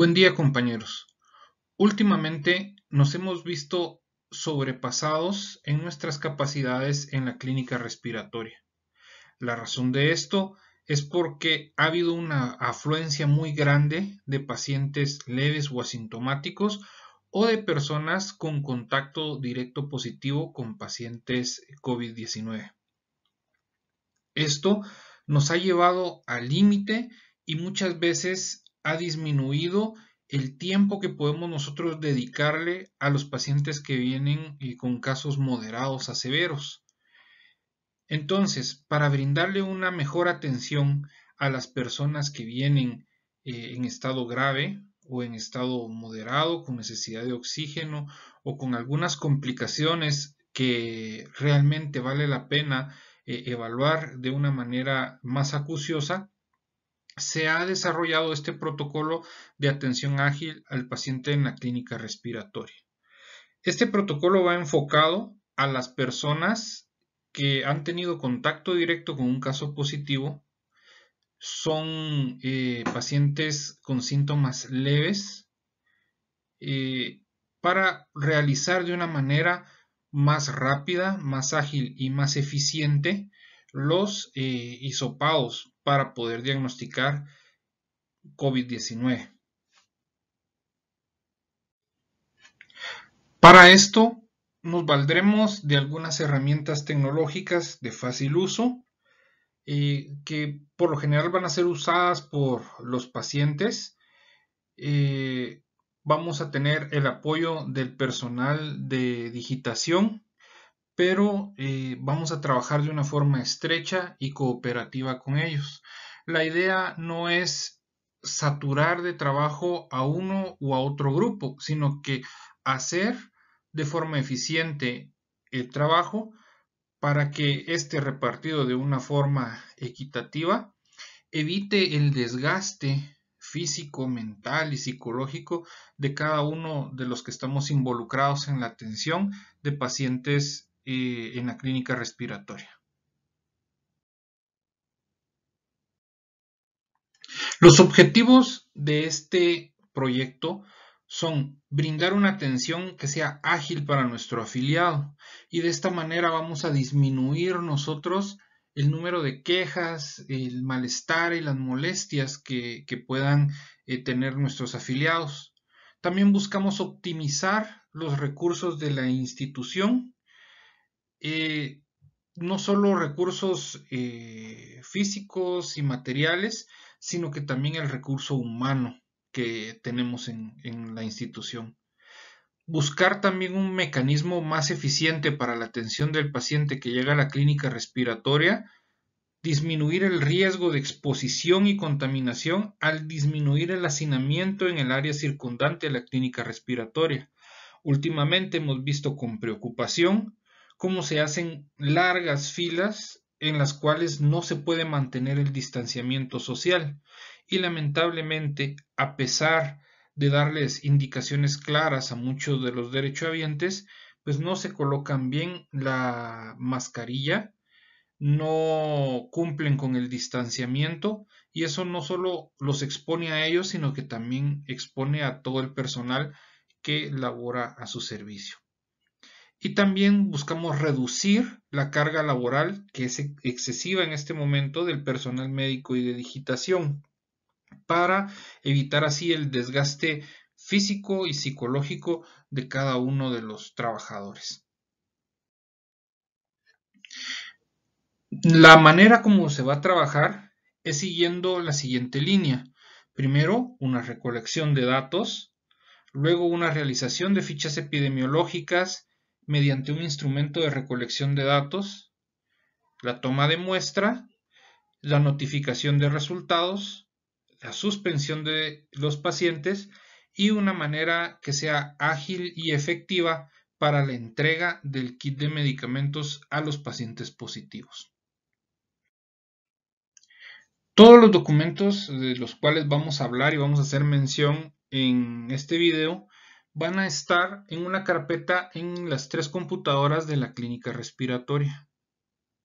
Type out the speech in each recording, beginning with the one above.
Buen día compañeros. Últimamente nos hemos visto sobrepasados en nuestras capacidades en la clínica respiratoria. La razón de esto es porque ha habido una afluencia muy grande de pacientes leves o asintomáticos o de personas con contacto directo positivo con pacientes COVID-19. Esto nos ha llevado al límite y muchas veces ha disminuido el tiempo que podemos nosotros dedicarle a los pacientes que vienen eh, con casos moderados a severos. Entonces, para brindarle una mejor atención a las personas que vienen eh, en estado grave o en estado moderado, con necesidad de oxígeno o con algunas complicaciones que realmente vale la pena eh, evaluar de una manera más acuciosa, se ha desarrollado este protocolo de atención ágil al paciente en la clínica respiratoria. Este protocolo va enfocado a las personas que han tenido contacto directo con un caso positivo, son eh, pacientes con síntomas leves, eh, para realizar de una manera más rápida, más ágil y más eficiente los eh, hisopados para poder diagnosticar COVID-19. Para esto, nos valdremos de algunas herramientas tecnológicas de fácil uso eh, que por lo general van a ser usadas por los pacientes. Eh, vamos a tener el apoyo del personal de digitación pero eh, vamos a trabajar de una forma estrecha y cooperativa con ellos. La idea no es saturar de trabajo a uno u a otro grupo, sino que hacer de forma eficiente el trabajo para que esté repartido de una forma equitativa, evite el desgaste físico, mental y psicológico de cada uno de los que estamos involucrados en la atención de pacientes eh, en la clínica respiratoria. Los objetivos de este proyecto son brindar una atención que sea ágil para nuestro afiliado y de esta manera vamos a disminuir nosotros el número de quejas, el malestar y las molestias que, puedan eh, tener nuestros afiliados. También buscamos optimizar los recursos de la institución eh, no solo recursos eh, físicos y materiales, sino que también el recurso humano que tenemos en, en la institución. Buscar también un mecanismo más eficiente para la atención del paciente que llega a la clínica respiratoria, disminuir el riesgo de exposición y contaminación al disminuir el hacinamiento en el área circundante a la clínica respiratoria. Últimamente hemos visto con preocupación cómo se hacen largas filas en las cuales no se puede mantener el distanciamiento social. Y lamentablemente, a pesar de darles indicaciones claras a muchos de los derechohabientes, pues no se colocan bien la mascarilla, no cumplen con el distanciamiento y eso no solo los expone a ellos, sino que también expone a todo el personal que labora a su servicio y también buscamos reducir la carga laboral que es excesiva en este momento del personal médico y de digitación para evitar así el desgaste físico y psicológico de cada uno de los trabajadores. La manera como se va a trabajar es siguiendo la siguiente línea. Primero, una recolección de datos, luego una realización de fichas epidemiológicas, mediante un instrumento de recolección de datos, la toma de muestra, la notificación de resultados, la suspensión de los pacientes y una manera que sea ágil y efectiva para la entrega del kit de medicamentos a los pacientes positivos. Todos los documentos de los cuales vamos a hablar y vamos a hacer mención en este video van a estar en una carpeta en las tres computadoras de la clínica respiratoria.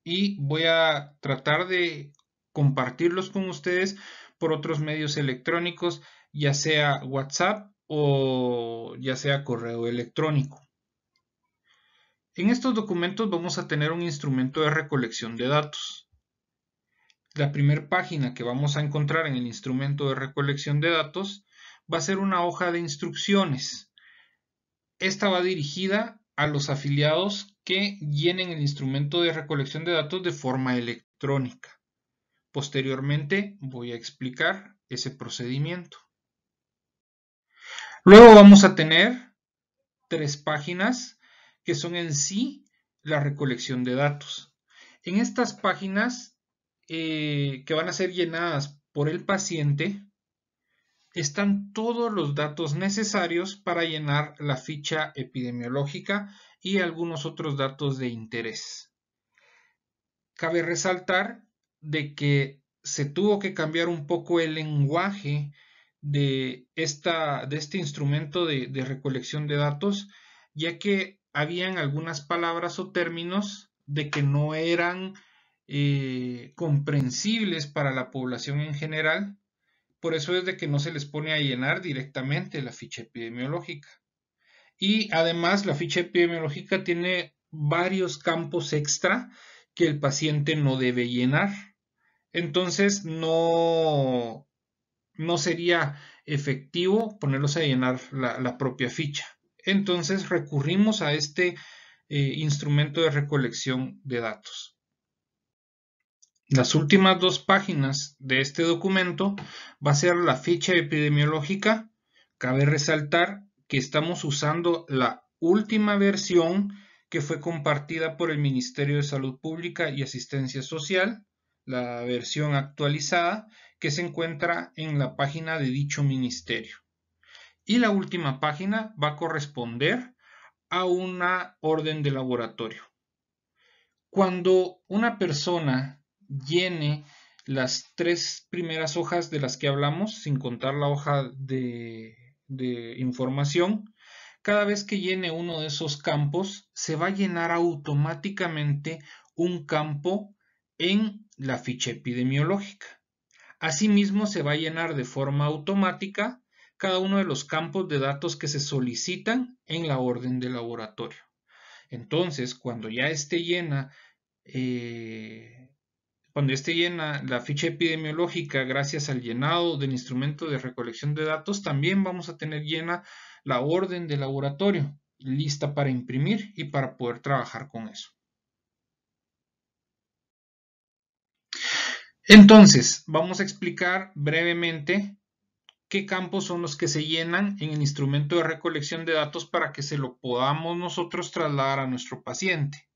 Y voy a tratar de compartirlos con ustedes por otros medios electrónicos, ya sea WhatsApp o ya sea correo electrónico. En estos documentos vamos a tener un instrumento de recolección de datos. La primera página que vamos a encontrar en el instrumento de recolección de datos va a ser una hoja de instrucciones esta va dirigida a los afiliados que llenen el instrumento de recolección de datos de forma electrónica. Posteriormente voy a explicar ese procedimiento. Luego vamos a tener tres páginas que son en sí la recolección de datos. En estas páginas eh, que van a ser llenadas por el paciente, están todos los datos necesarios para llenar la ficha epidemiológica y algunos otros datos de interés. Cabe resaltar de que se tuvo que cambiar un poco el lenguaje de, esta, de este instrumento de, recolección de datos, ya que habían algunas palabras o términos de que no eran eh, comprensibles para la población en general por eso es de que no se les pone a llenar directamente la ficha epidemiológica. Y además la ficha epidemiológica tiene varios campos extra que el paciente no debe llenar. Entonces no, sería efectivo ponerlos a llenar la, propia ficha. Entonces recurrimos a este eh, instrumento de recolección de datos. Las últimas dos páginas de este documento va a ser la ficha epidemiológica. Cabe resaltar que estamos usando la última versión que fue compartida por el Ministerio de Salud Pública y Asistencia Social, la versión actualizada que se encuentra en la página de dicho ministerio. Y la última página va a corresponder a una orden de laboratorio. Cuando una persona llene las tres primeras hojas de las que hablamos, sin contar la hoja de, información, cada vez que llene uno de esos campos, se va a llenar automáticamente un campo en la ficha epidemiológica. Asimismo, se va a llenar de forma automática cada uno de los campos de datos que se solicitan en la orden de laboratorio. Entonces, cuando ya esté llena eh, cuando esté llena la ficha epidemiológica, gracias al llenado del instrumento de recolección de datos, también vamos a tener llena la orden de laboratorio, lista para imprimir y para poder trabajar con eso. Entonces, vamos a explicar brevemente qué campos son los que se llenan en el instrumento de recolección de datos para que se lo podamos nosotros trasladar a nuestro paciente.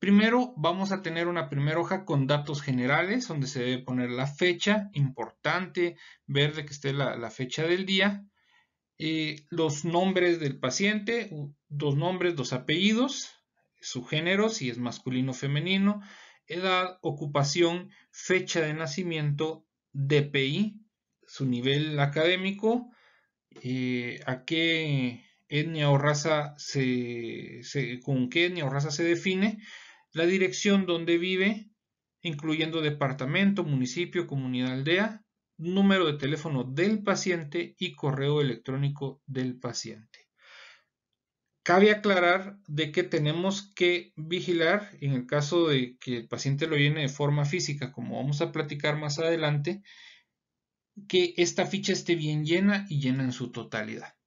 Primero vamos a tener una primera hoja con datos generales donde se debe poner la fecha, importante ver de que esté la, fecha del día, eh, los nombres del paciente, dos nombres, dos apellidos, su género, si es masculino o femenino, edad, ocupación, fecha de nacimiento, DPI, su nivel académico, eh, a qué etnia o raza se, con qué etnia o raza se define la dirección donde vive, incluyendo departamento, municipio, comunidad, aldea, número de teléfono del paciente y correo electrónico del paciente. Cabe aclarar de que tenemos que vigilar en el caso de que el paciente lo llene de forma física, como vamos a platicar más adelante, que esta ficha esté bien llena y llena en su totalidad.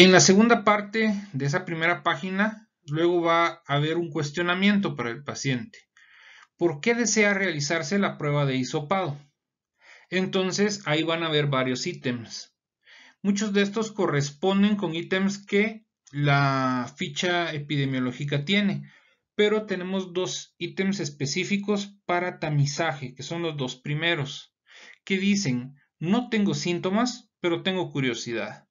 En la segunda parte de esa primera página, luego va a haber un cuestionamiento para el paciente. ¿Por qué desea realizarse la prueba de isopado? Entonces, ahí van a haber varios ítems. Muchos de estos corresponden con ítems que la ficha epidemiológica tiene, pero tenemos dos ítems específicos para tamizaje, que son los dos primeros, que dicen, no tengo síntomas, pero tengo curiosidad.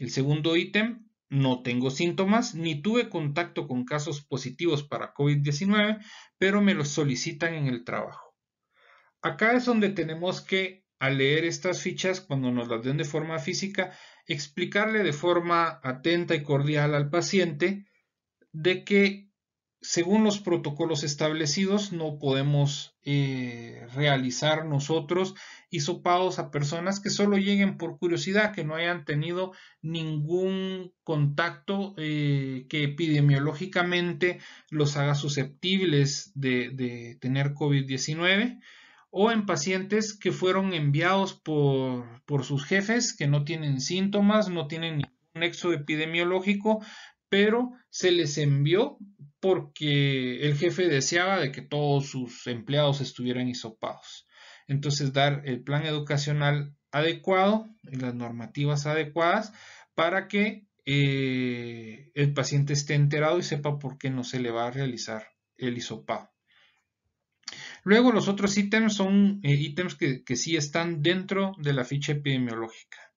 El segundo ítem, no tengo síntomas ni tuve contacto con casos positivos para COVID-19, pero me los solicitan en el trabajo. Acá es donde tenemos que, al leer estas fichas, cuando nos las den de forma física, explicarle de forma atenta y cordial al paciente de que según los protocolos establecidos, no podemos eh, realizar nosotros hisopados a personas que solo lleguen por curiosidad, que no hayan tenido ningún contacto eh, que epidemiológicamente los haga susceptibles de, tener COVID-19 o en pacientes que fueron enviados por, sus jefes que no tienen síntomas, no tienen ningún nexo epidemiológico, pero se les envió porque el jefe deseaba de que todos sus empleados estuvieran hisopados. Entonces, dar el plan educacional adecuado y las normativas adecuadas para que eh, el paciente esté enterado y sepa por qué no se le va a realizar el hisopado. Luego los otros ítems son eh, ítems que sí están dentro de la ficha epidemiológica.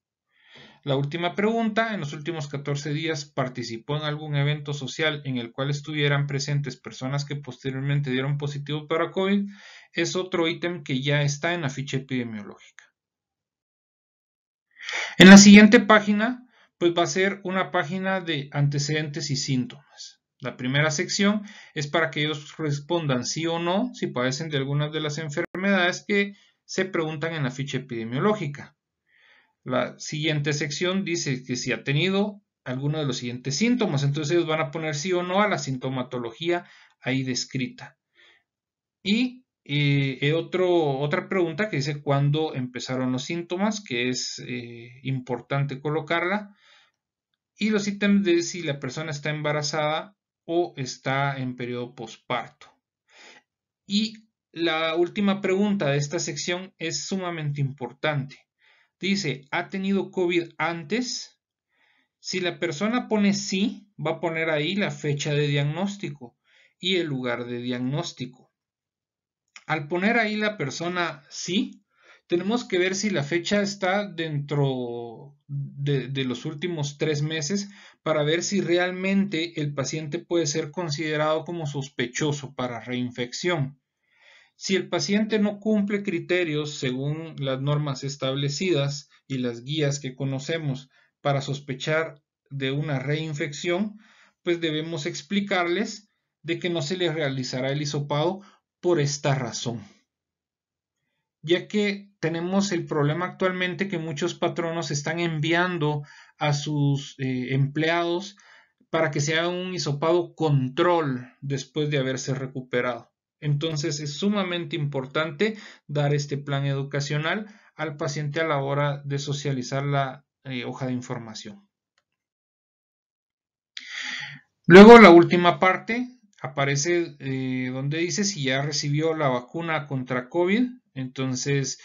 La última pregunta, en los últimos 14 días participó en algún evento social en el cual estuvieran presentes personas que posteriormente dieron positivo para COVID, es otro ítem que ya está en la ficha epidemiológica. En la siguiente página, pues va a ser una página de antecedentes y síntomas. La primera sección es para que ellos respondan sí o no si padecen de algunas de las enfermedades que se preguntan en la ficha epidemiológica. La siguiente sección dice que si ha tenido alguno de los siguientes síntomas, entonces ellos van a poner sí o no a la sintomatología ahí descrita. Y eh, otro, otra pregunta que dice cuándo empezaron los síntomas, que es eh, importante colocarla. Y los ítems de si la persona está embarazada o está en periodo posparto. Y la última pregunta de esta sección es sumamente importante dice, ¿ha tenido COVID antes? Si la persona pone sí, va a poner ahí la fecha de diagnóstico y el lugar de diagnóstico. Al poner ahí la persona sí, tenemos que ver si la fecha está dentro de, los últimos tres meses para ver si realmente el paciente puede ser considerado como sospechoso para reinfección. Si el paciente no cumple criterios según las normas establecidas y las guías que conocemos para sospechar de una reinfección, pues debemos explicarles de que no se les realizará el hisopado por esta razón. Ya que tenemos el problema actualmente que muchos patronos están enviando a sus eh, empleados para que se haga un hisopado control después de haberse recuperado. Entonces es sumamente importante dar este plan educacional al paciente a la hora de socializar la eh, hoja de información. Luego la última parte aparece eh, donde dice si ya recibió la vacuna contra COVID. Entonces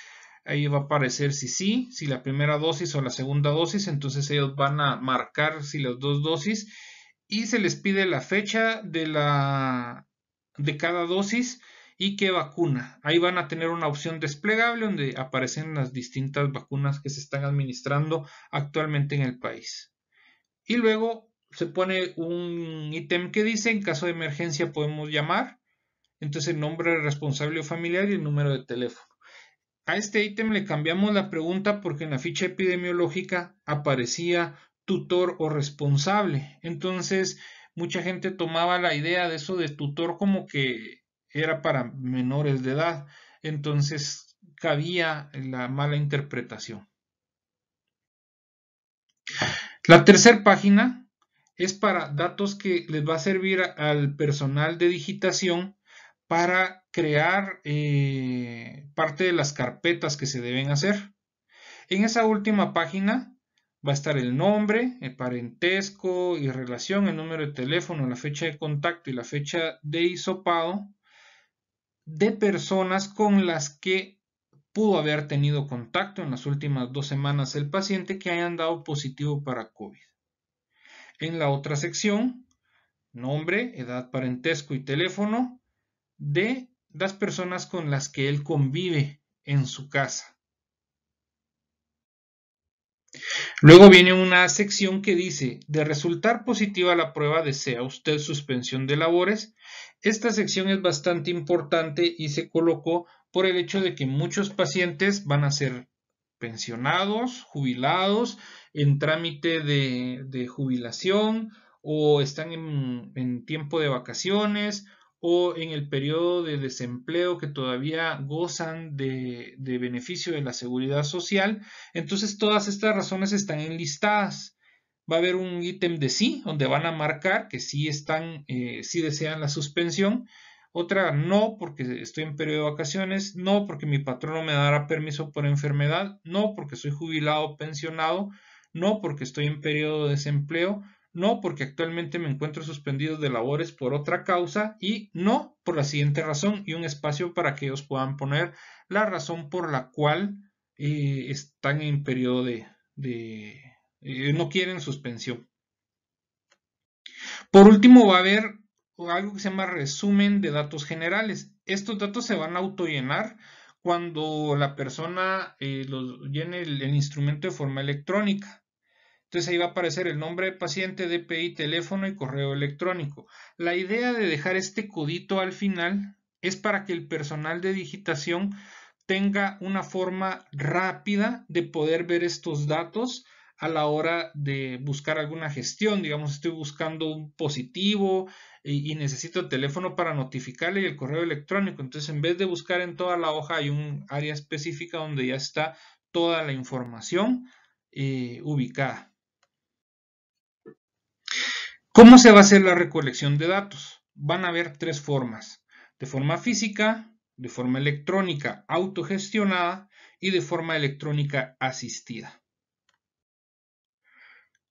ahí va a aparecer si sí, si la primera dosis o la segunda dosis. Entonces ellos van a marcar si las dos dosis y se les pide la fecha de la de cada dosis y qué vacuna. Ahí van a tener una opción desplegable donde aparecen las distintas vacunas que se están administrando actualmente en el país. Y luego se pone un ítem que dice, en caso de emergencia podemos llamar, entonces el nombre del responsable o familiar y el número de teléfono. A este ítem le cambiamos la pregunta porque en la ficha epidemiológica aparecía tutor o responsable. Entonces, mucha gente tomaba la idea de eso de tutor como que era para menores de edad. Entonces cabía la mala interpretación. La tercera página es para datos que les va a servir al personal de digitación para crear eh, parte de las carpetas que se deben hacer. En esa última página va a estar el nombre, el parentesco y relación, el número de teléfono, la fecha de contacto y la fecha de hisopado de personas con las que pudo haber tenido contacto en las últimas dos semanas el paciente que hayan dado positivo para COVID. En la otra sección, nombre, edad, parentesco y teléfono de las personas con las que él convive en su casa. Luego viene una sección que dice, de resultar positiva la prueba, desea usted suspensión de labores. Esta sección es bastante importante y se colocó por el hecho de que muchos pacientes van a ser pensionados, jubilados, en trámite de, jubilación o están en tiempo de vacaciones o en el periodo de desempleo que todavía gozan de, beneficio de la seguridad social. Entonces todas estas razones están enlistadas. Va a haber un ítem de sí, donde van a marcar que sí están, eh, sí desean la suspensión. Otra, no, porque estoy en periodo de vacaciones. No, porque mi patrón no me dará permiso por enfermedad. No, porque soy jubilado o pensionado. No, porque estoy en periodo de desempleo no porque actualmente me encuentro suspendido de labores por otra causa y no por la siguiente razón y un espacio para que ellos puedan poner la razón por la cual eh, están en periodo de, eh, no quieren suspensión. Por último va a haber algo que se llama resumen de datos generales. Estos datos se van a llenar cuando la persona eh, los llene el instrumento de forma electrónica. Entonces ahí va a aparecer el nombre de paciente, DPI, teléfono y correo electrónico. La idea de dejar este codito al final es para que el personal de digitación tenga una forma rápida de poder ver estos datos a la hora de buscar alguna gestión. Digamos, estoy buscando un positivo y, necesito el teléfono para notificarle y el correo electrónico. Entonces, en vez de buscar en toda la hoja, hay un área específica donde ya está toda la información eh, ubicada. ¿Cómo se va a hacer la recolección de datos? Van a haber tres formas. De forma física, de forma electrónica autogestionada y de forma electrónica asistida.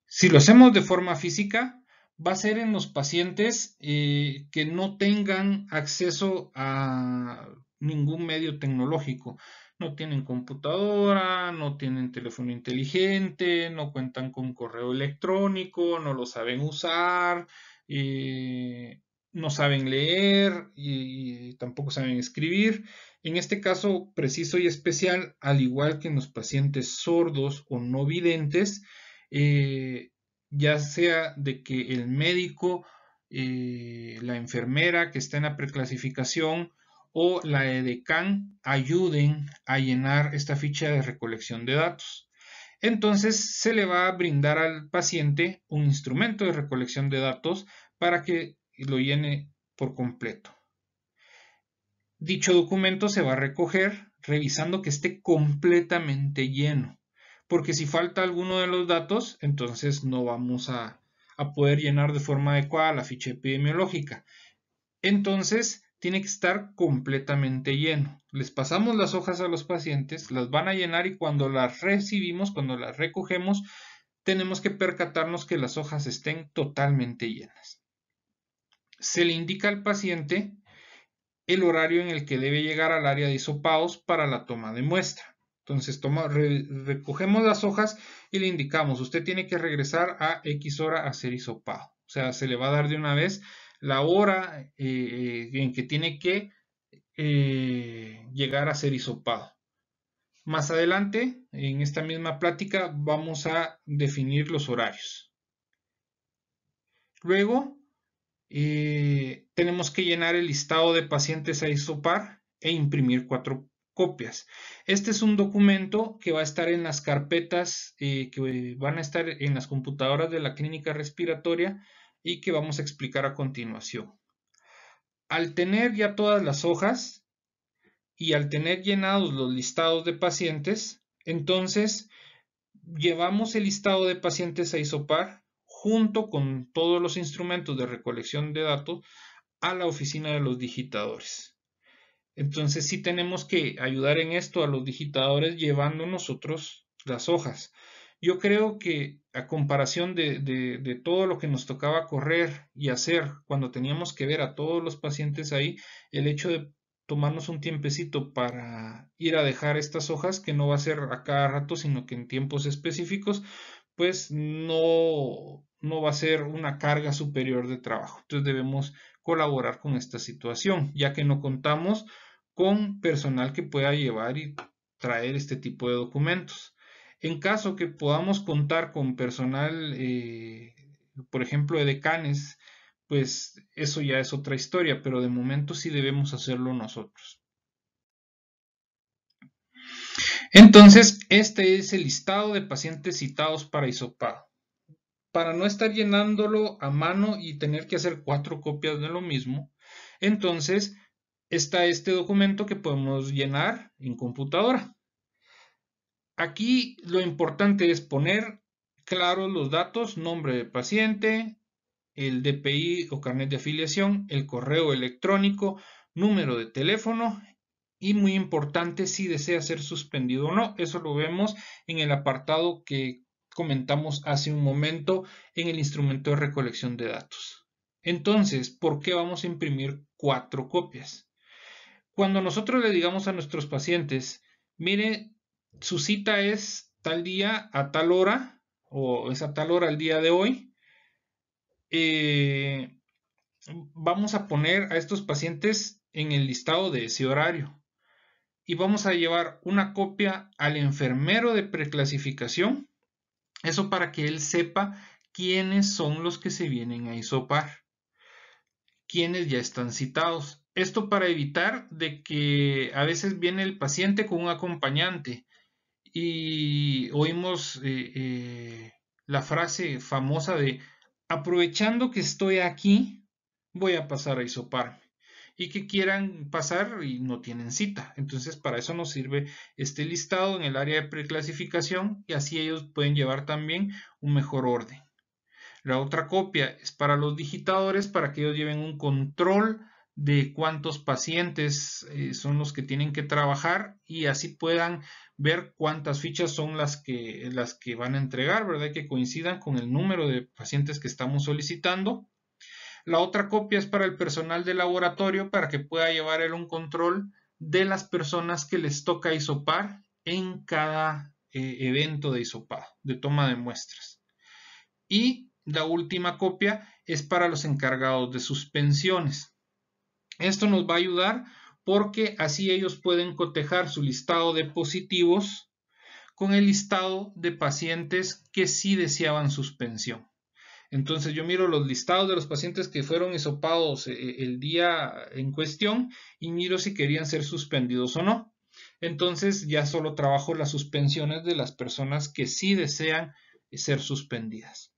Si lo hacemos de forma física, va a ser en los pacientes eh, que no tengan acceso a ningún medio tecnológico no tienen computadora, no tienen teléfono inteligente, no cuentan con correo electrónico, no lo saben usar, eh, no saben leer y, tampoco saben escribir. En este caso preciso y especial, al igual que en los pacientes sordos o no videntes, eh, ya sea de que el médico, eh, la enfermera que está en la preclasificación, o la EDECAN ayuden a llenar esta ficha de recolección de datos. Entonces se le va a brindar al paciente un instrumento de recolección de datos para que lo llene por completo. Dicho documento se va a recoger revisando que esté completamente lleno, porque si falta alguno de los datos, entonces no vamos a, a poder llenar de forma adecuada la ficha epidemiológica. Entonces, tiene que estar completamente lleno. Les pasamos las hojas a los pacientes, las van a llenar y cuando las recibimos, cuando las recogemos, tenemos que percatarnos que las hojas estén totalmente llenas. Se le indica al paciente el horario en el que debe llegar al área de isopados para la toma de muestra. Entonces recogemos las hojas y le indicamos, usted tiene que regresar a X hora a ser isopado, O sea, se le va a dar de una vez la hora eh, eh, en que tiene que eh, llegar a ser hisopado. Más adelante, en esta misma plática, vamos a definir los horarios. Luego, tenemos que llenar el listado de pacientes a isopar e imprimir cuatro copias. Este es un documento que va a estar en las carpetas que van a estar en las computadoras de la clínica respiratoria y que vamos a explicar a continuación. Al tener ya todas las hojas y al tener llenados los listados de pacientes, entonces llevamos el listado de pacientes a isopar junto con todos los instrumentos de recolección de datos a la oficina de los digitadores. Entonces sí tenemos que ayudar en esto a los digitadores llevando nosotros las hojas. Yo creo que a comparación de, todo lo que nos tocaba correr y hacer cuando teníamos que ver a todos los pacientes ahí, el hecho de tomarnos un tiempecito para ir a dejar estas hojas, que no va a ser a cada rato, sino que en tiempos específicos, pues no, no va a ser una carga superior de trabajo. Entonces debemos colaborar con esta situación, ya que no contamos con personal que pueda llevar y traer este tipo de documentos. En caso que podamos contar con personal, eh, por ejemplo, de decanes, pues eso ya es otra historia, pero de momento sí debemos hacerlo nosotros. Entonces, este es el listado de pacientes citados para isopado. Para no estar llenándolo a mano y tener que hacer cuatro copias de lo mismo, entonces está este documento que podemos llenar en computadora. Aquí lo importante es poner claros los datos, nombre del paciente, el DPI o carnet de afiliación, el correo electrónico, número de teléfono y muy importante si desea ser suspendido o no. Eso lo vemos en el apartado que comentamos hace un momento en el instrumento de recolección de datos. Entonces, ¿por qué vamos a imprimir cuatro copias? Cuando nosotros le digamos a nuestros pacientes, mire, su cita es tal día a tal hora, o es a tal hora el día de hoy. Eh, vamos a poner a estos pacientes en el listado de ese horario y vamos a llevar una copia al enfermero de preclasificación, eso para que él sepa quiénes son los que se vienen a isopar, quiénes ya están citados. Esto para evitar de que a veces viene el paciente con un acompañante y oímos eh, eh, la frase famosa de aprovechando que estoy aquí, voy a pasar a hisoparme y que quieran pasar y no tienen cita. Entonces, para eso nos sirve este listado en el área de preclasificación y así ellos pueden llevar también un mejor orden. La otra copia es para los digitadores para que ellos lleven un control de cuántos pacientes eh, son los que tienen que trabajar y así puedan ver cuántas fichas son las que, las que van a entregar, ¿verdad? Que coincidan con el número de pacientes que estamos solicitando. La otra copia es para el personal de laboratorio para que pueda llevar él un control de las personas que les toca isopar en cada eh, evento de isopado, de toma de muestras. Y la última copia es para los encargados de suspensiones esto nos va a ayudar porque así ellos pueden cotejar su listado de positivos con el listado de pacientes que sí deseaban suspensión. Entonces yo miro los listados de los pacientes que fueron esopados eh, eh, el día en cuestión y miro si querían ser suspendidos o no. Entonces ya solo trabajo las suspensiones de las personas que sí desean ser suspendidas.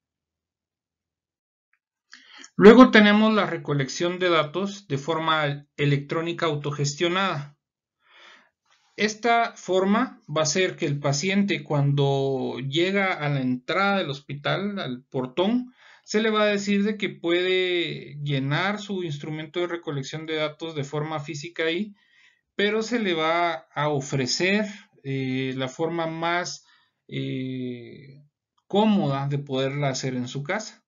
Luego tenemos la recolección de datos de forma electrónica autogestionada. Esta forma va a ser que el paciente cuando llega a la entrada del hospital, al portón, se le va a decir de que puede llenar su instrumento de recolección de datos de forma física ahí, pero se le va a ofrecer eh, la forma más eh, cómoda de poderla hacer en su casa.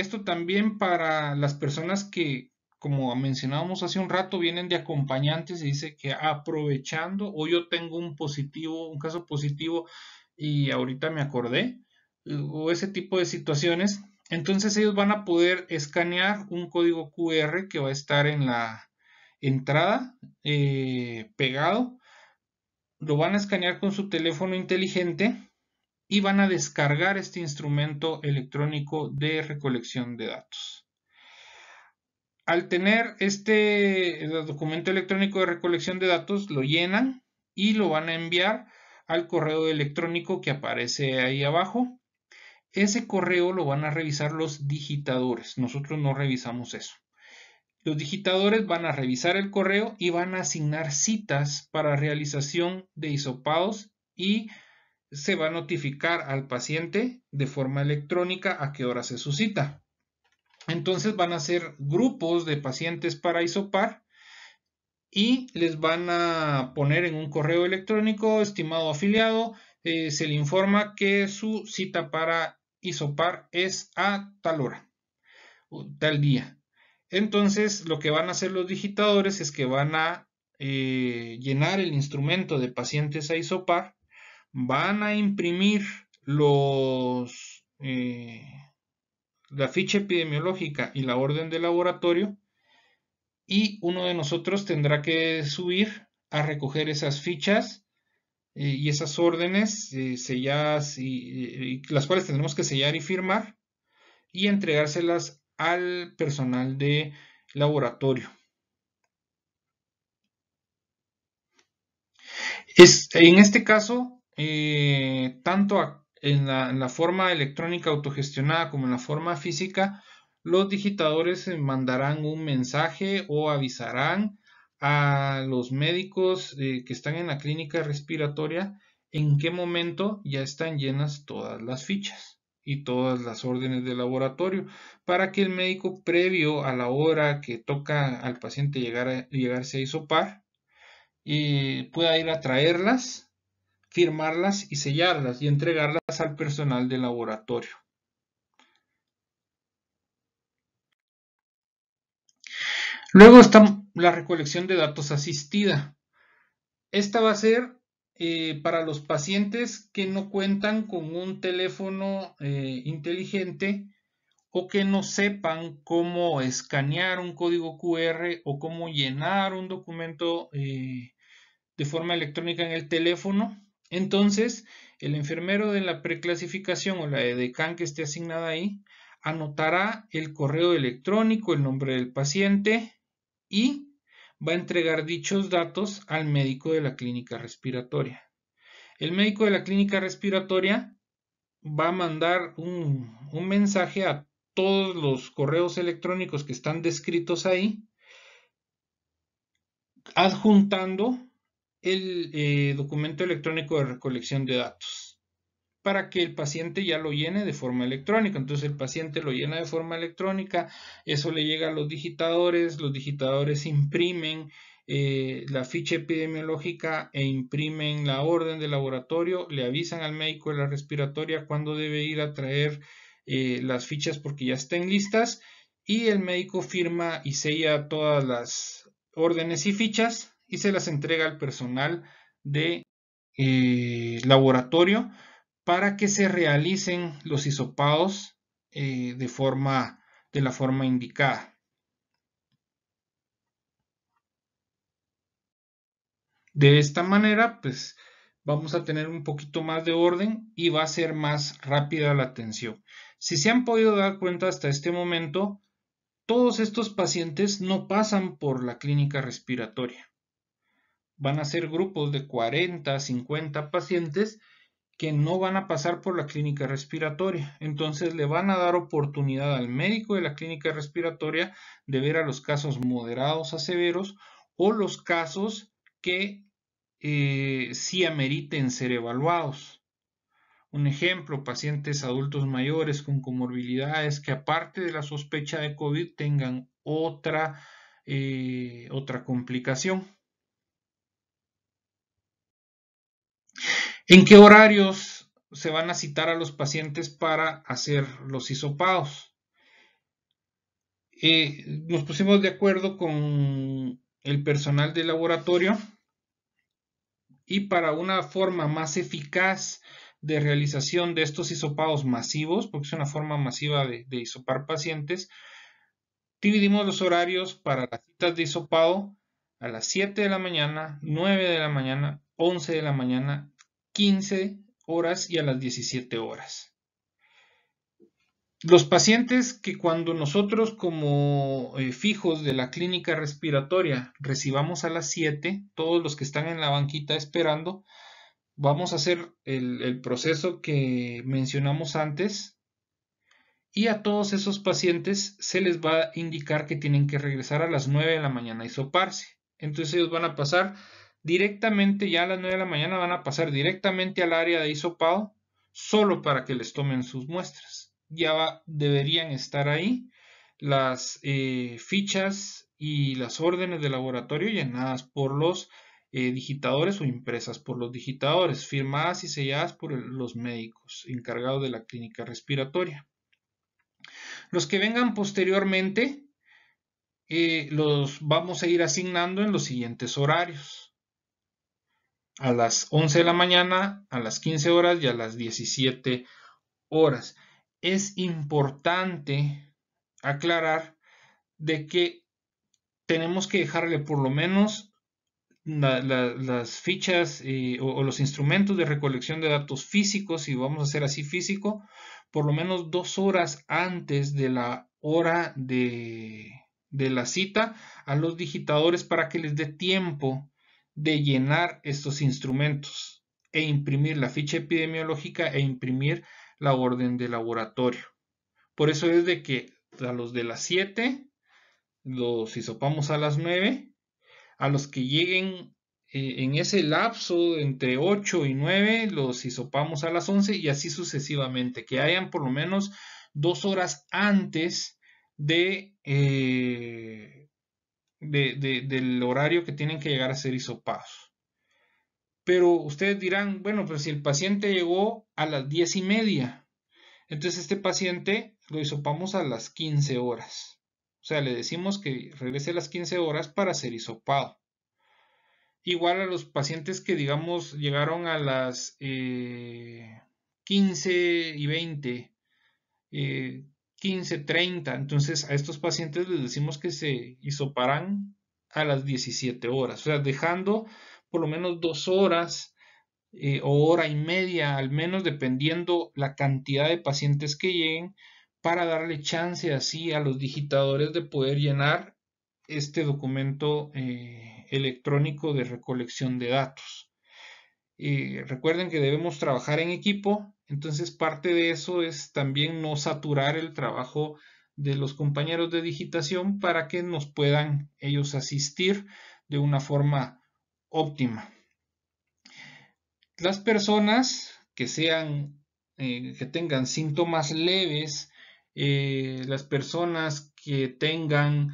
Esto también para las personas que, como mencionábamos hace un rato, vienen de acompañantes y dice que aprovechando, o yo tengo un positivo, un caso positivo y ahorita me acordé, o ese tipo de situaciones, entonces ellos van a poder escanear un código QR que va a estar en la entrada eh, pegado. Lo van a escanear con su teléfono inteligente y van a descargar este instrumento electrónico de recolección de datos. Al tener este eh, documento electrónico de recolección de datos, lo llenan y lo van a enviar al correo electrónico que aparece ahí abajo. Ese correo lo van a revisar los digitadores. Nosotros no revisamos eso. Los digitadores van a revisar el correo y van a asignar citas para realización de isopados y se va a notificar al paciente de forma electrónica a qué hora se suscita. Entonces van a ser grupos de pacientes para isopar y les van a poner en un correo electrónico, estimado afiliado, eh, se le informa que su cita para isopar es a tal hora, tal día. Entonces lo que van a hacer los digitadores es que van a eh, llenar el instrumento de pacientes a isopar van a imprimir los, eh, la ficha epidemiológica y la orden de laboratorio y uno de nosotros tendrá que subir a recoger esas fichas eh, y esas órdenes eh, y, las cuales tendremos que sellar y firmar y entregárselas al personal de laboratorio. en este caso, eh, tanto en, la, forma electrónica autogestionada como en la forma física, los digitadores mandarán un mensaje o avisarán a los médicos eh, que están en la clínica respiratoria en qué momento ya están llenas todas las fichas y todas las órdenes de laboratorio para que el médico previo a la hora que toca al paciente llegar a, llegarse a isopar y eh, pueda ir a traerlas firmarlas y sellarlas y entregarlas al personal del laboratorio. Luego está la recolección de datos asistida. Esta va a ser eh, para los pacientes que no cuentan con un teléfono eh, inteligente o que no sepan cómo escanear un código QR o cómo llenar un documento eh, de forma electrónica en el teléfono. Entonces, el enfermero de la preclasificación o la EDECAN que esté asignada ahí anotará el correo electrónico, el nombre del paciente y va a entregar dichos datos al médico de la clínica respiratoria. El médico de la clínica respiratoria va a mandar un mensaje a todos los correos electrónicos que están descritos ahí, adjuntando el eh, documento electrónico de recolección de datos para que el paciente ya lo llene de forma electrónica. Entonces el paciente lo llena de forma electrónica, eso le llega a los digitadores, los digitadores imprimen eh, la ficha epidemiológica e imprimen la orden de laboratorio, le avisan al médico de la respiratoria cuándo debe ir a traer eh, las fichas porque ya estén listas y el médico firma y sella todas las órdenes y fichas y se las entrega al personal de eh, laboratorio para que se realicen los hisopados eh, de, forma, de la forma indicada. De esta manera, pues vamos a tener un poquito más de orden y va a ser más rápida la atención. Si se han podido dar cuenta hasta este momento, todos estos pacientes no pasan por la clínica respiratoria van a ser grupos de 40, 50 pacientes que no van a pasar por la clínica respiratoria. Entonces le van a dar oportunidad al médico de la clínica respiratoria de ver a los casos moderados a severos o los casos que eh, sí ameriten ser evaluados. Un ejemplo, pacientes adultos mayores con comorbilidades que aparte de la sospecha de COVID tengan otra, eh, otra complicación. ¿En qué horarios se van a citar a los pacientes para hacer los hisopados? Eh, nos pusimos de acuerdo con el personal del laboratorio y para una forma más eficaz de realización de estos hisopados masivos, porque es una forma masiva de, isopar hisopar pacientes, dividimos los horarios para las citas de hisopado a las 7 de la mañana, 9 de la mañana, 11 de la mañana 15 horas y a las 17 horas. Los pacientes que cuando nosotros como eh, fijos de la clínica respiratoria recibamos a las 7, todos los que están en la banquita esperando, vamos a hacer el, el proceso que mencionamos antes y a todos esos pacientes se les va a indicar que tienen que regresar a las 9 de la mañana y soparse. Entonces ellos van a pasar directamente ya a las 9 de la mañana van a pasar directamente al área de isopado solo para que les tomen sus muestras. Ya deberían estar ahí las eh, fichas y las órdenes de laboratorio llenadas por los eh, digitadores o impresas por los digitadores, firmadas y selladas por los médicos encargados de la clínica respiratoria. Los que vengan posteriormente eh, los vamos a ir asignando en los siguientes horarios a las 11 de la mañana, a las 15 horas y a las 17 horas. Es importante aclarar de que tenemos que dejarle por lo menos las fichas eh, o, los instrumentos de recolección de datos físicos, si vamos a hacer así físico, por lo menos dos horas antes de la hora de, de la cita a los digitadores para que les dé tiempo de llenar estos instrumentos e imprimir la ficha epidemiológica e imprimir la orden de laboratorio. Por eso es de que a los de las 7 los hisopamos a las 9, a los que lleguen eh, en ese lapso entre 8 y 9 los hisopamos a las 11 y así sucesivamente, que hayan por lo menos dos horas antes de... Eh, del horario que tienen que llegar a ser hisopados. Pero ustedes dirán, bueno, pero pues si el paciente llegó a las 10 y media, entonces este paciente lo hisopamos a las 15 horas. O sea, le decimos que regrese a las 15 horas para ser hisopado. Igual a los pacientes que, digamos, llegaron a las 15 eh, y 20, 15, 30. Entonces a estos pacientes les decimos que se isoparán a las 17 horas, o sea, dejando por lo menos dos horas eh, o hora y media, al menos dependiendo la cantidad de pacientes que lleguen, para darle chance así a los digitadores de poder llenar este documento eh, electrónico de recolección de datos. Eh, recuerden que debemos trabajar en equipo, entonces parte de eso es también no saturar el trabajo de los compañeros de digitación para que nos puedan ellos asistir de una forma óptima. Las personas que sean, eh, que tengan síntomas leves, eh, las personas que tengan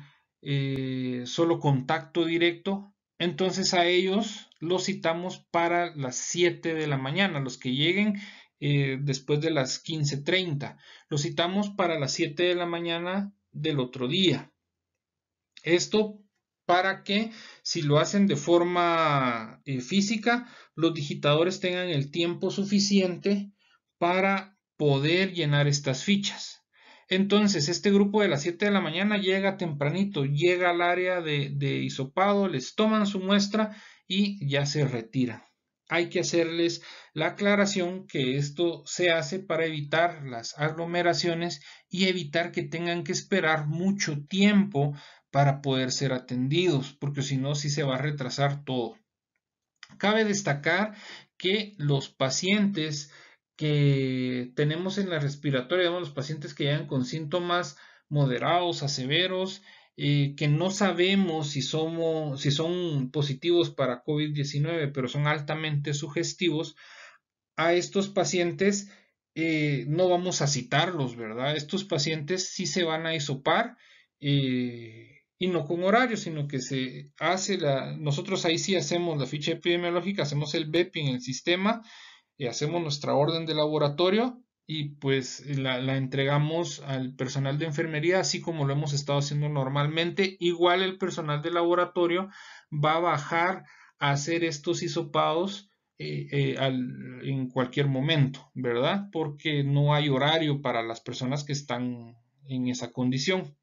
solo contacto directo, entonces a ellos los citamos para las 7 de la mañana, los que lleguen eh, después de las 15.30. Los citamos para las 7 de la mañana del otro día. Esto para que si lo hacen de forma eh, física, los digitadores tengan el tiempo suficiente para poder llenar estas fichas. Entonces, este grupo de las 7 de la mañana llega tempranito, llega al área de, de les toman su muestra y ya se retira. Hay que hacerles la aclaración que esto se hace para evitar las aglomeraciones y evitar que tengan que esperar mucho tiempo para poder ser atendidos, porque si no, sí se va a retrasar todo. Cabe destacar que los pacientes que tenemos en la respiratoria, los pacientes que llegan con síntomas moderados a severos, eh, que no sabemos si, son positivos para COVID-19, pero son altamente sugestivos, a estos pacientes eh, no vamos a citarlos, ¿verdad? Estos pacientes sí se van a isopar eh, y no con horario, sino que se hace la... Nosotros ahí sí hacemos la ficha epidemiológica, hacemos el BEPI en el sistema y hacemos nuestra orden de laboratorio y pues la, entregamos al personal de enfermería, así como lo hemos estado haciendo normalmente. Igual el personal de laboratorio va a bajar a hacer estos hisopados eh, eh, en cualquier momento, ¿verdad? Porque no hay horario para las personas que están en esa condición.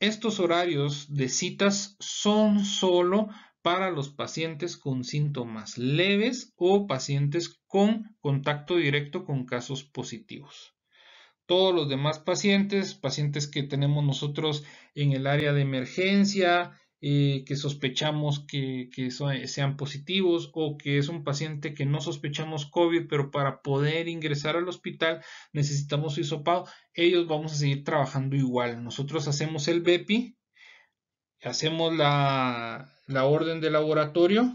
Estos horarios de citas son solo para los pacientes con síntomas leves o pacientes con contacto directo con casos positivos. Todos los demás pacientes, pacientes que tenemos nosotros en el área de emergencia, eh, que sospechamos que, sean positivos o que es un paciente que no sospechamos COVID, pero para poder ingresar al hospital necesitamos su hisopado, ellos vamos a seguir trabajando igual. Nosotros hacemos el BEPI, hacemos la, la orden de laboratorio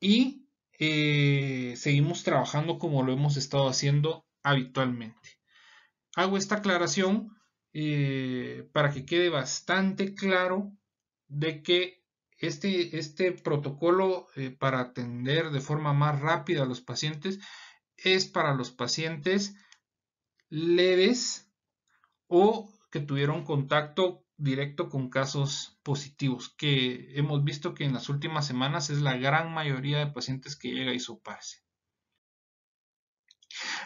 y eh, seguimos trabajando como lo hemos estado haciendo habitualmente. Hago esta aclaración eh, para que quede bastante claro de que este, este protocolo eh, para atender de forma más rápida a los pacientes es para los pacientes leves o que tuvieron contacto directo con casos positivos, que hemos visto que en las últimas semanas es la gran mayoría de pacientes que llega a isoparse.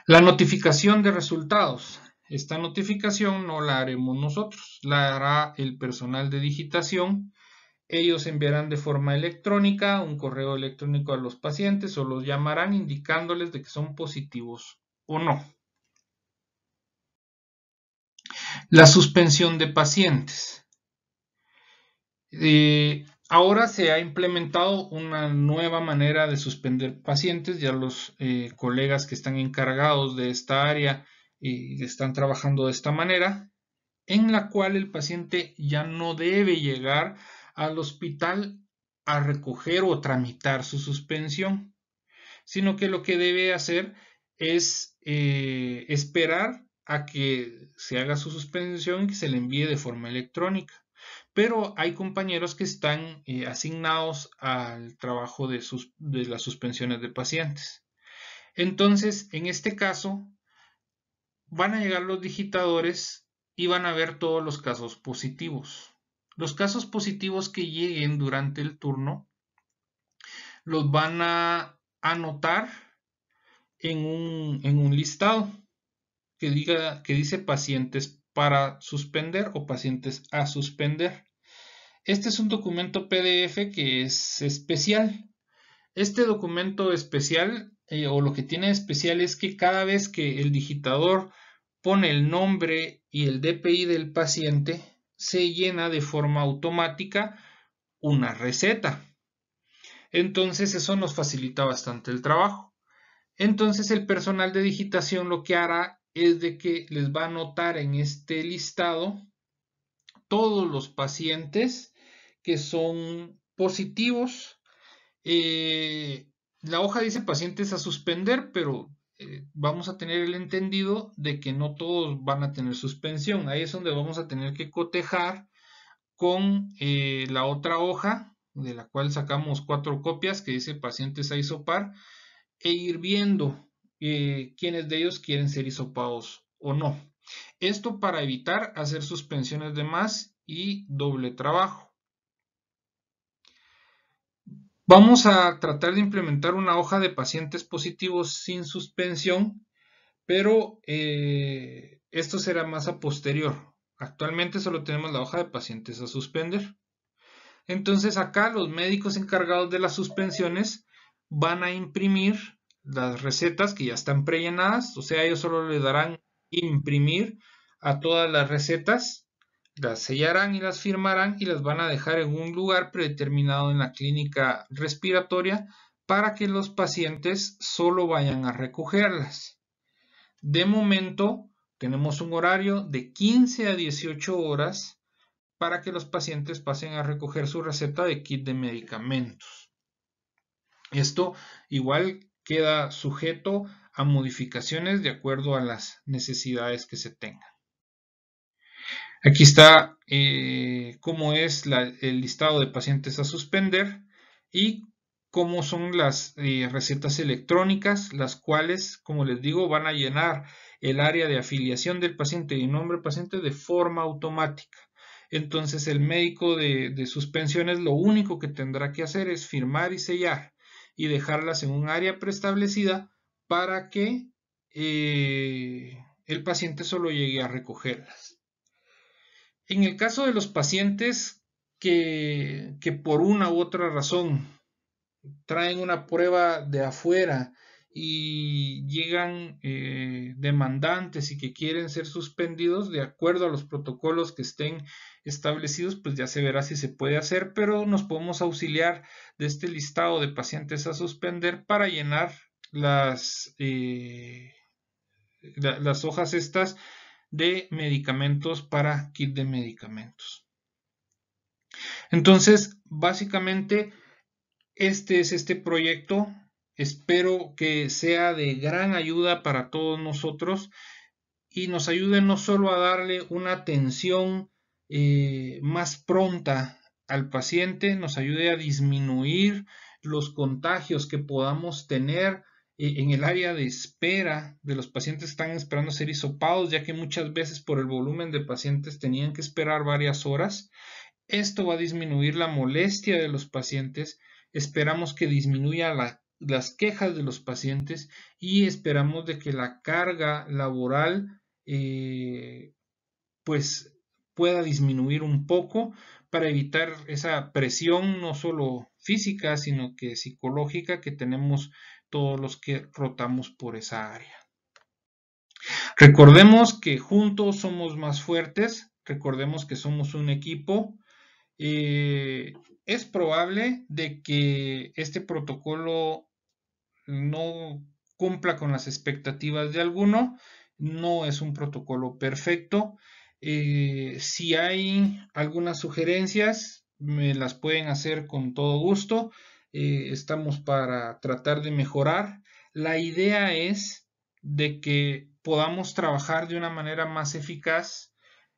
La notificación de resultados. Esta notificación no la haremos nosotros, la hará el personal de digitación. Ellos enviarán de forma electrónica un correo electrónico a los pacientes o los llamarán indicándoles de que son positivos o no. La suspensión de pacientes. Eh, ahora se ha implementado una nueva manera de suspender pacientes. Ya los eh, colegas que están encargados de esta área y eh, están trabajando de esta manera, en la cual el paciente ya no debe llegar al hospital a recoger o tramitar su suspensión, sino que lo que debe hacer es esperar a que se haga su suspensión y que se le envíe de forma electrónica. Pero hay compañeros que están eh, asignados al trabajo de, las suspensiones de pacientes. Entonces, en este caso, van a llegar los digitadores y van a ver todos los casos positivos. Los casos positivos que lleguen durante el turno los van a anotar en un, en un listado que, diga, que dice pacientes para suspender o pacientes a suspender. Este es un documento PDF que es especial. Este documento especial eh, o lo que tiene especial es que cada vez que el digitador pone el nombre y el DPI del paciente, se llena de forma automática una receta. Entonces eso nos facilita bastante el trabajo. Entonces el personal de digitación lo que hará es de que les va a anotar en este listado todos los pacientes que son positivos. Eh, la hoja dice pacientes a suspender, pero eh, vamos a tener el entendido de que no todos van a tener suspensión. Ahí es donde vamos a tener que cotejar con eh, la otra hoja, de la cual sacamos cuatro copias, que dice pacientes a isopar, e ir viendo eh, quienes de ellos quieren ser isopados o no. Esto para evitar hacer suspensiones de más y doble trabajo. Vamos a tratar de implementar una hoja de pacientes positivos sin suspensión, pero eh, esto será más a posterior. Actualmente solo tenemos la hoja de pacientes a suspender. Entonces acá los médicos encargados de las suspensiones van a imprimir las recetas que ya están prellenadas, o sea, ellos solo le darán imprimir a todas las recetas, las sellarán y las firmarán y las van a dejar en un lugar predeterminado en la clínica respiratoria para que los pacientes solo vayan a recogerlas. De momento, tenemos un horario de 15 a 18 horas para que los pacientes pasen a recoger su receta de kit de medicamentos. Esto igual queda sujeto a modificaciones de acuerdo a las necesidades que se tengan. Aquí está eh, cómo es el listado de pacientes a suspender y cómo son las eh, recetas electrónicas, las cuales, como les digo, van a llenar el área de afiliación del paciente y nombre del paciente de forma automática. Entonces el médico de, de suspensiones lo único que tendrá que hacer es firmar y sellar y dejarlas en un área preestablecida para que eh, el paciente solo llegue a recogerlas. En el caso de los pacientes que, por una u otra razón traen una prueba de afuera y llegan eh, demandantes y que quieren ser suspendidos de acuerdo a los protocolos que estén establecidos, pues ya se verá si se puede hacer, pero nos podemos auxiliar de este listado de pacientes a suspender para llenar las, eh, las hojas estas de medicamentos para kit de medicamentos. Entonces, básicamente, este es este proyecto. Espero que sea de gran ayuda para todos nosotros y nos ayude no solo a darle una atención eh, más pronta al paciente, nos ayude a disminuir los contagios que podamos tener eh, en el área de espera de los pacientes que están esperando ser hisopados, ya que muchas veces por el volumen de pacientes tenían que esperar varias horas. Esto va a disminuir la molestia de los pacientes, esperamos que disminuya las quejas de los pacientes y esperamos de que la carga laboral eh, pues pueda disminuir un poco para evitar esa presión no solo física, sino que psicológica que tenemos todos los que rotamos por esa área. Recordemos que juntos somos más fuertes, recordemos que somos un equipo. Eh, es probable de que este protocolo no cumpla con las expectativas de alguno, no es un protocolo perfecto eh, si hay algunas sugerencias, me las pueden hacer con todo gusto. Eh, estamos para tratar de mejorar. La idea es de que podamos trabajar de una manera más eficaz.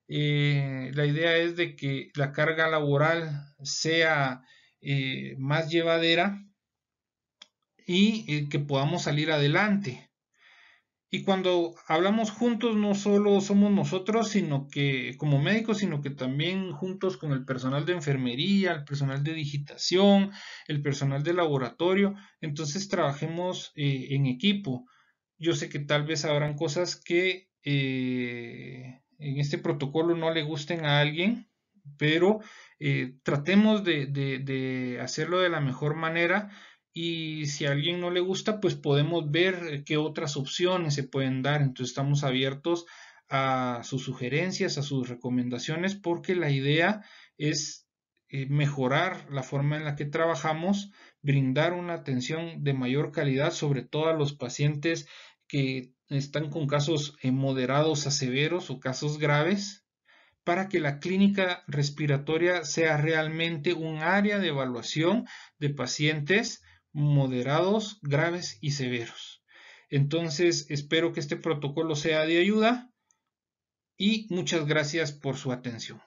Eh, la idea es de que la carga laboral sea más llevadera y que podamos salir adelante. Y cuando hablamos juntos, no solo somos nosotros, sino que como médicos, sino que también juntos con el personal de enfermería, el personal de digitación, el personal de laboratorio. Entonces trabajemos eh, en equipo. Yo sé que tal vez habrán cosas que eh, en este protocolo no le gusten a alguien, pero eh, tratemos de, de hacerlo de la mejor manera y si a alguien no le gusta, pues podemos ver qué otras opciones se pueden dar. Entonces estamos abiertos a sus sugerencias, a sus recomendaciones, porque la idea es eh, mejorar la forma en la que trabajamos, brindar una atención de mayor calidad, sobre todo a los pacientes que están con casos eh, moderados a severos o casos graves, para que la clínica respiratoria sea realmente un área de evaluación de pacientes moderados, graves y severos. Entonces, espero que este protocolo sea de ayuda y muchas gracias por su atención.